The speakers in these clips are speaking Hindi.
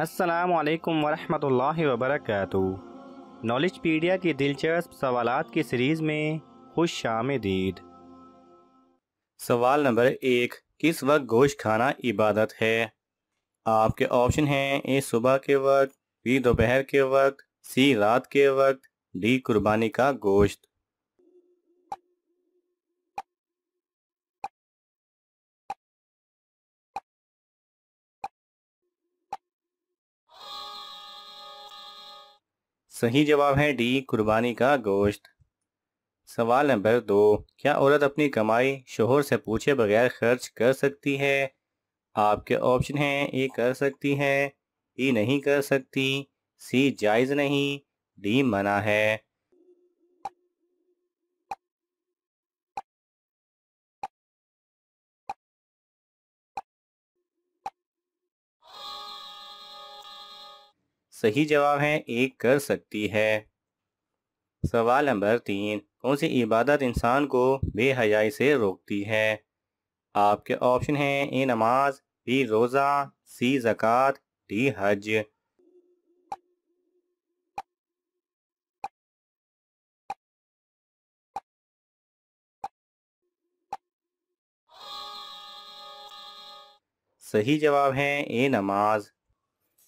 असलकम वरहमल वबरक नॉलेज पीडिया की दिलचस्प सवाल की सीरीज़ में खुश शाम दीद सवाल नंबर एक किस वक्त गोश्त खाना इबादत है आपके ऑप्शन हैं ए सुबह के वक्त बी दोपहर के वक्त सी रात के वक्त डी कुर्बानी का गोश्त सही जवाब है डी कुर्बानी का गोश्त सवाल नंबर दो क्या औरत अपनी कमाई शोहर से पूछे बगैर खर्च कर सकती है आपके ऑप्शन हैं ए कर सकती है बी नहीं कर सकती सी जायज़ नहीं डी मना है सही जवाब है एक कर सकती है सवाल नंबर तीन कौन सी इबादत इंसान को बेहयाई से रोकती है आपके ऑप्शन हैं ए नमाज बी रोज़ा सी ज़क़़त डी हज सही जवाब है ए नमाज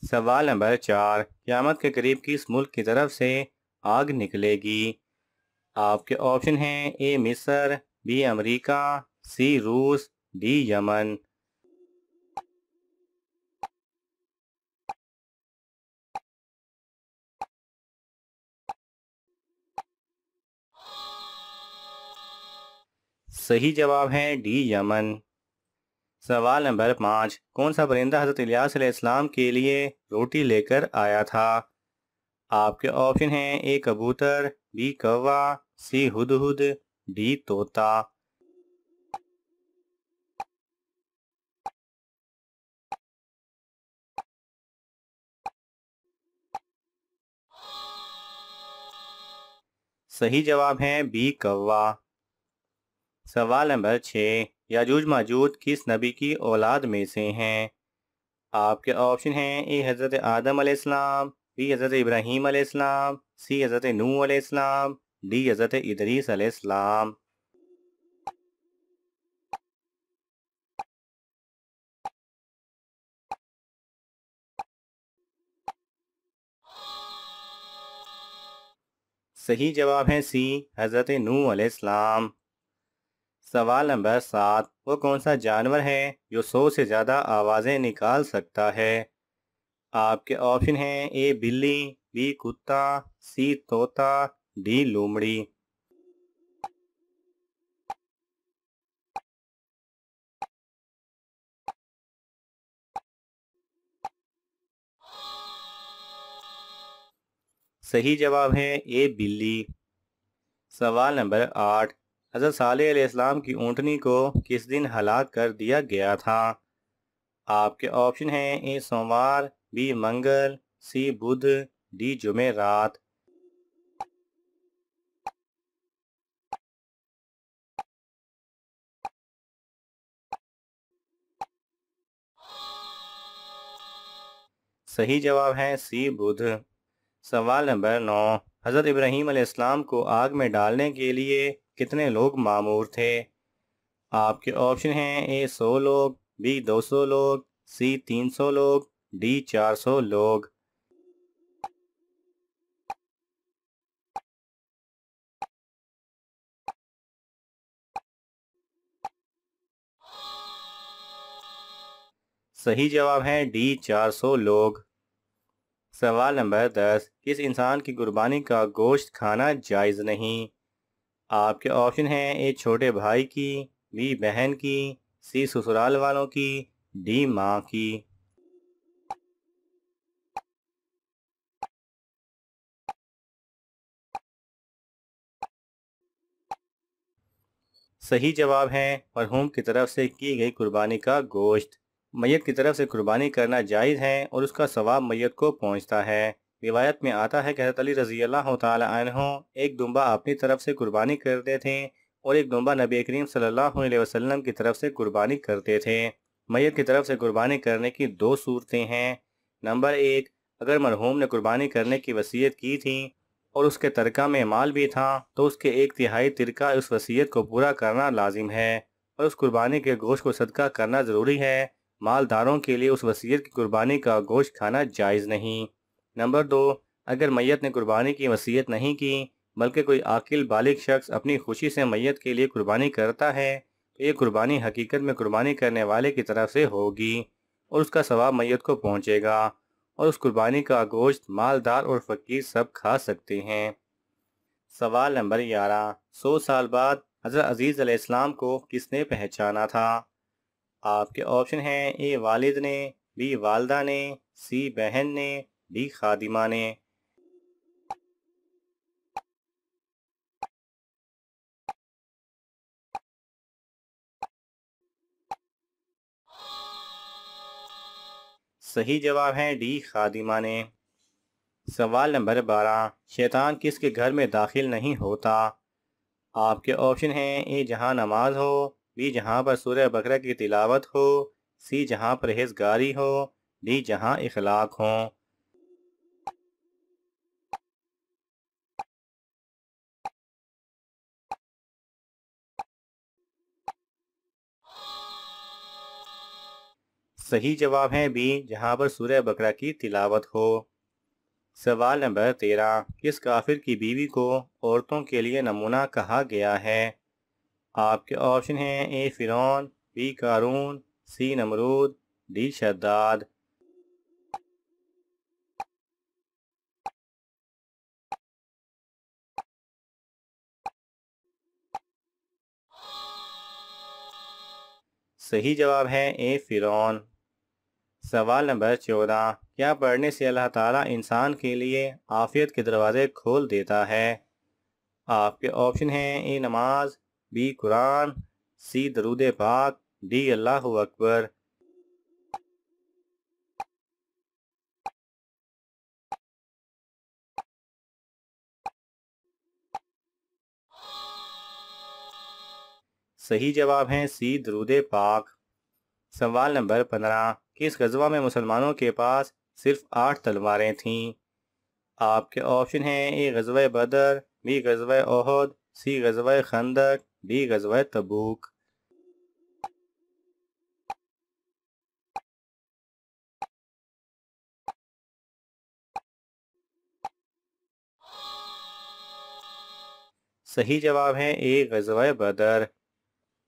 सवाल नंबर चार क्यामत के करीब किस मुल्क की तरफ से आग निकलेगी आपके ऑप्शन हैं ए मिस्र बी अमेरिका सी रूस डी यमन सही जवाब है डी यमन सवाल नंबर पाँच कौन सा परिंदा हजरत इलियासम के लिए रोटी लेकर आया था आपके ऑप्शन हैं ए कबूतर बी कौवा सी हुदहुद डी तोता सही जवाब है बी कौवा सवाल नंबर छः याजूज माजूद किस नबी की औलाद में से हैं आपके ऑप्शन हैं ए हज़रत आदम आसमाम बी हज़रत इब्राहिम आलाम सी हज़रत नू आलाम डी हज़रत इदरीस आलाम सही जवाब है सी हज़रत नू आलाम सवाल नंबर सात वो कौन सा जानवर है जो सौ से ज़्यादा आवाज़ें निकाल सकता है आपके ऑप्शन हैं ए बिल्ली बी कुत्ता सी तोता डी लूमड़ी सही जवाब है ए बिल्ली सवाल नंबर आठ हज़रत इस्लाम की ऊँटनी को किस दिन हलाक कर दिया गया था आपके ऑप्शन हैं ए सोमवार बी मंगल सी बुध डी जुमे रात सही जवाब है सी बुध सवाल नंबर नौ हज़रत इब्राहीम को आग में डालने के लिए कितने लोग मामूर थे आपके ऑप्शन हैं ए सौ लोग बी दो सौ लोग सी तीन सौ लोग डी चार सौ लोग सही जवाब है डी 400 लोग सवाल नंबर दस किस इंसान की कुर्बानी का गोश्त खाना जायज़ नहीं आपके ऑप्शन हैं ए छोटे भाई की बी बहन की सी ससुराल वालों की डी माँ की सही जवाब है मरहूम की तरफ से की गई कुर्बानी का गोश्त मैयत की तरफ से कुर्बानी करना जायज़ है और उसका सवाब मैयत को पहुंचता है रिवायत में आता है कि हजरत अली रजी अल्लाह तहों एक दुम्बा अपनी तरफ से कुर्बानी करते थे और एक दुम्बा नबी करीम सल्लल्लाहु अलैहि वसल्लम की तरफ से कुर्बानी करते थे मैत की तरफ से कुर्बानी करने की दो सूरतें हैं नंबर एक अगर मरहूम ने कुर्बानी करने की वसीयत की थी और उसके तरका में माल भी था तो उसके एक तिहाई तिरका उस वसीयत को पूरा करना लाजिम है और उस कुर्बानी के गोश्त को सदका करना ज़रूरी है मालदारों के लिए उस वसीयत की कुर्बानी का गोश्त खाना जायज़ नहीं नंबर दो अगर मैयत ने कुर्बानी की वसीयत नहीं की बल्कि कोई आकिल बालिग शख्स अपनी खुशी से मैयत के लिए कुर्बानी करता है तो ये कुर्बानी हकीकत में कुर्बानी करने वाले की तरफ से होगी और उसका सवाब मैयत को पहुंचेगा और उस कुर्बानी का गोश्त मालदार और फकीर सब खा सकते हैं सवाल नंबर ग्यारह सौ साल बाद हजरत अजीज़ अलैहिस्सलाम को किसने पहचाना था आपके ऑप्शन हैं ए वालिद ने बी वालदा ने सी बहन ने भी खादिमा ने सही जवाब है डी खादिमा ने सवाल नंबर बारह शैतान किसके घर में दाखिल नहीं होता आपके ऑप्शन हैं ए जहां नमाज हो बी जहां पर सूर्य बकरा की तिलावत हो सी जहां परहेजगारी हो डी जहां इखलाक हो सही जवाब है बी जहां पर सूर्य बकरा की तिलावत हो सवाल नंबर तेरह किस काफिर की बीवी को औरतों के लिए नमूना कहा गया है आपके ऑप्शन हैं ए फिरौन बी कारून सी नमरूद डी शद्दाद सही जवाब है ए फिरौन सवाल नंबर चौदह क्या पढ़ने से अल्लाह ताला इंसान के लिए आफियत के दरवाजे खोल देता है आपके ऑप्शन हैं ए नमाज बी कुरान सी दरूद पाक डी अल्लाह अकबर सही जवाब है सी दरूद पाक सवाल नंबर पंद्रह कि इस गजवा में मुसलमानों के पास सिर्फ आठ तलवारें थीं आपके ऑप्शन हैं ए गजवा बदर बी गजवा अहद सी गजवा खंदक डी गजवा तबूक सही जवाब है ए गजवा बदर